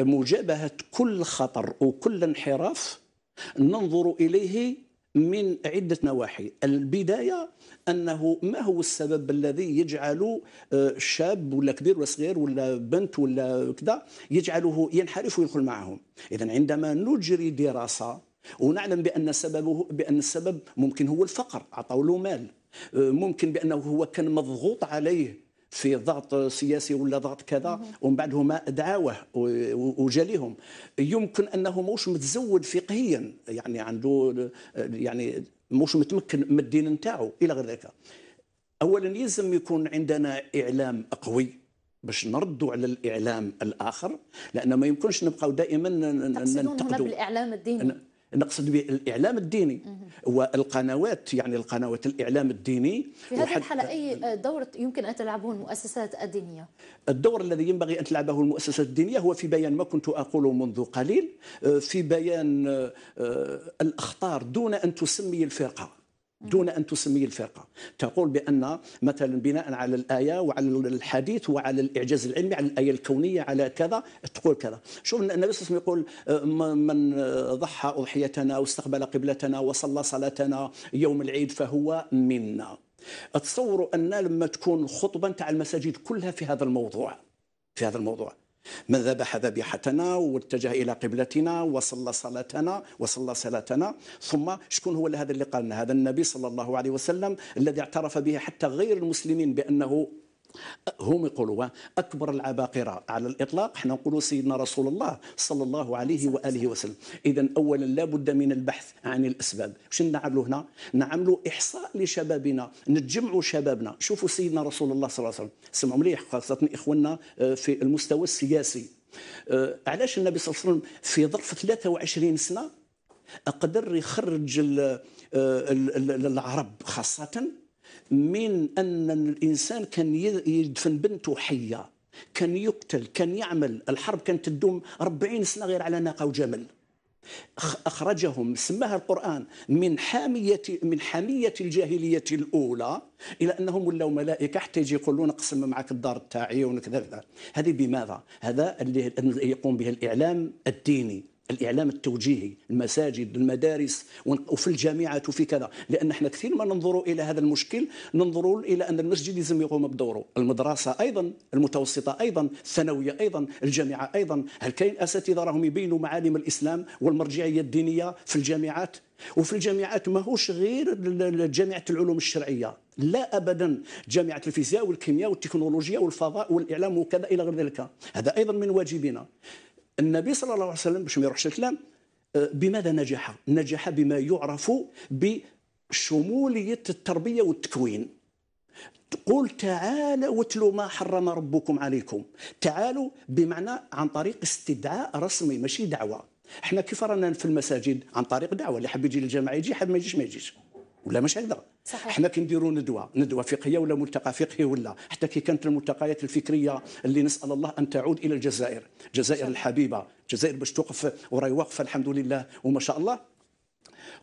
مجابهة كل خطر وكل انحراف ننظر إليه من عدة نواحي البداية أنه ما هو السبب الذي يجعل آه، شاب ولا كبير ولا صغير ولا بنت ولا كذا يجعله ينحرف ويدخل معهم إذا عندما نجري دراسة ونعلم بأن سببه بأن السبب ممكن هو الفقر عطاو له مال آه، ممكن بأنه هو كان مضغوط عليه في ضغط سياسي ولا ضغط كذا ومن بعد هما دعاوه وجاليهم يمكن انه موش متزود فقهيا يعني عنده يعني موش متمكن من الدين نتاعو الى غير ذلك اولا يلزم يكون عندنا اعلام قوي باش نردوا على الاعلام الاخر لان ما يمكنش نبقاو دائما ننتقدوا بالاعلام الديني نقصد بالاعلام الديني والقنوات يعني القنوات الاعلام الديني في هذه الحاله اي دور يمكن ان تلعبه المؤسسات الدينيه؟ الدور الذي ينبغي ان تلعبه المؤسسات الدينيه هو في بيان ما كنت اقوله منذ قليل آه، في بيان آه، آه، الاخطار دون ان تسمي الفرقه دون أن تسمي الفرقة تقول بأن مثلا بناء على الآية وعلى الحديث وعلى الإعجاز العلمي على الآية الكونية على كذا تقول كذا شوف النبي صلى الله عليه وسلم يقول من ضحى أضحيتنا واستقبل قبلتنا وصلى صلاتنا يوم العيد فهو منا تصوروا أن لما تكون خطبة تاع المساجد كلها في هذا الموضوع في هذا الموضوع من ذبح ذبيحتنا واتجه الى قبلتنا وصلى صلاتنا وصلى صلاتنا ثم شكون هو هذا اللي قال لنا هذا النبي صلى الله عليه وسلم الذي اعترف به حتى غير المسلمين بانه هم يقولوا اكبر العباقره على الاطلاق حنا نقولوا سيدنا رسول الله صلى الله عليه واله وسلم اذا اولا لا بد من البحث عن الاسباب واش نعملوا هنا نعملوا احصاء لشبابنا نتجمعوا شبابنا شوفوا سيدنا رسول الله صلى الله عليه وسلم سمعوا مليح خاصه اخواننا آه، في المستوى السياسي آه، علاش النبي صلى الله عليه وسلم في ظرف 23 سنه قدر يخرج آه، العرب خاصه من أن الإنسان كان يدفن بنته حية كان يقتل كان يعمل الحرب كانت تدوم 40 سنة غير على ناقة وجمل أخرجهم سماها القرآن من حامية من حامية الجاهلية الأولى إلى أنهم ولوا ملائكة حتى يجي يقولون نقسم معك الدار تاعي ونكذا هذه بماذا؟ هذا اللي يقوم به الإعلام الديني الاعلام التوجيهي المساجد المدارس وفي الجامعات وفي كذا لان احنا كثير ما ننظروا الى هذا المشكل ننظروا الى ان المسجد لازم يقوم بدوره المدرسه ايضا المتوسطه ايضا الثانويه ايضا الجامعه ايضا هل كاين اساتذه راهم يبينوا معالم الاسلام والمرجعيه الدينيه في الجامعات وفي الجامعات ماهوش غير جامعه العلوم الشرعيه لا ابدا جامعه الفيزياء والكيمياء والتكنولوجيا والفضاء والاعلام وكذا الى غير ذلك هذا ايضا من واجبنا النبي صلى الله عليه وسلم باش ما يروحش الكلام آه، بماذا نجح؟ نجح بما يعرف بشمولية التربية والتكوين تقول تعالى واتلوا ما حرم ربكم عليكم تعالوا بمعنى عن طريق استدعاء رسمي ماشي دعوة احنا كيف رانا في المساجد عن طريق دعوه اللي حاب يجي للجامعه يجي حاب ما يجيش ما يجيش ولا مش هكذا صحيح. كنديروا ندوه ندوه فقهيه ولا ملتقى فقهي ولا حتى كي كانت الملتقيات الفكريه اللي نسال الله ان تعود الى الجزائر الجزائر الحبيبه الجزائر باش توقف وراي واقفه الحمد لله وما شاء الله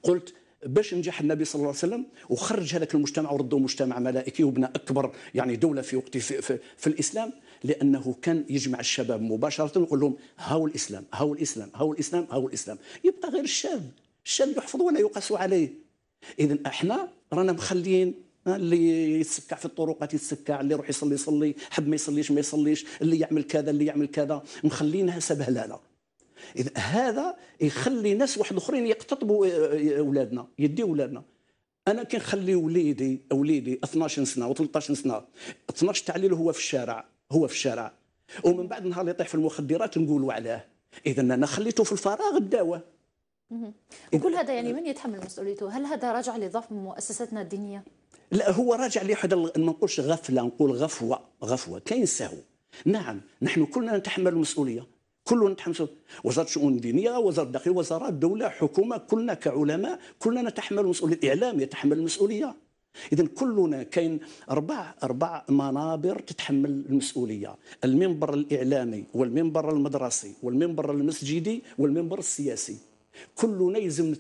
قلت باش نجح النبي صلى الله عليه وسلم وخرج هذاك المجتمع وردوا مجتمع ملائكي وبنى اكبر يعني دوله في وقت في, في, في الاسلام لانه كان يجمع الشباب مباشره ويقول لهم هاو الاسلام هاو الاسلام هاو الاسلام هاو الاسلام يبقى غير الشاب الشاب يحفظ ولا يقاس عليه اذا احنا رانا مخليين اللي يتسكع في الطرقات يتسكع اللي يروح يصلي يصلي حب ما يصليش ما يصليش اللي يعمل كذا اللي يعمل كذا مخلينها سبهلله اذا هذا يخلي ناس واحد اخرين يقتطبوا آه، آه، اولادنا يدي اولادنا انا كي نخلي وليدي وليدي 12 سنه و13 سنه 12 تعليل هو في الشارع هو في الشارع ومن بعد نهار يطيح في المخدرات نقولوا عليه اذا انا خليته في الفراغ الدواء كل هذا يعني من يتحمل مسؤوليته؟ هل هذا راجع لضعف مؤسساتنا الدينيه؟ لا هو راجع لواحد ما نقولش غفله نقول غفوه غفوه كاين سهو نعم نحن كلنا نتحمل المسؤوليه كلنا نتحمل وزاره الشؤون الدينيه وزاره الداخليه وزارات الدوله حكومه كلنا كعلماء كلنا نتحمل المسؤوليه الاعلام يتحمل المسؤوليه اذا كلنا كاين اربع اربع منابر تتحمل المسؤوليه المنبر الاعلامي والمنبر المدرسي والمنبر المسجدي والمنبر السياسي كلنا يلزم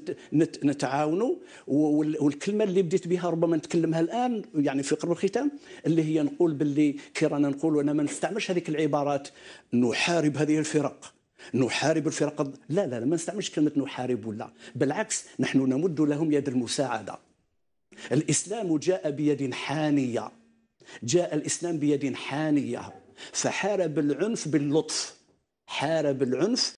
نتعاونوا والكلمه اللي بديت بها ربما نتكلمها الان يعني في قرب الختام اللي هي نقول باللي كي رانا نقولوا انا ما نستعملش هذيك العبارات نحارب هذه الفرق نحارب الفرق لا لا, لا ما نستعملش كلمه نحارب ولا بالعكس نحن نمد لهم يد المساعده الاسلام جاء بيد حانيه جاء الاسلام بيد حانيه فحارب العنف باللطف حارب العنف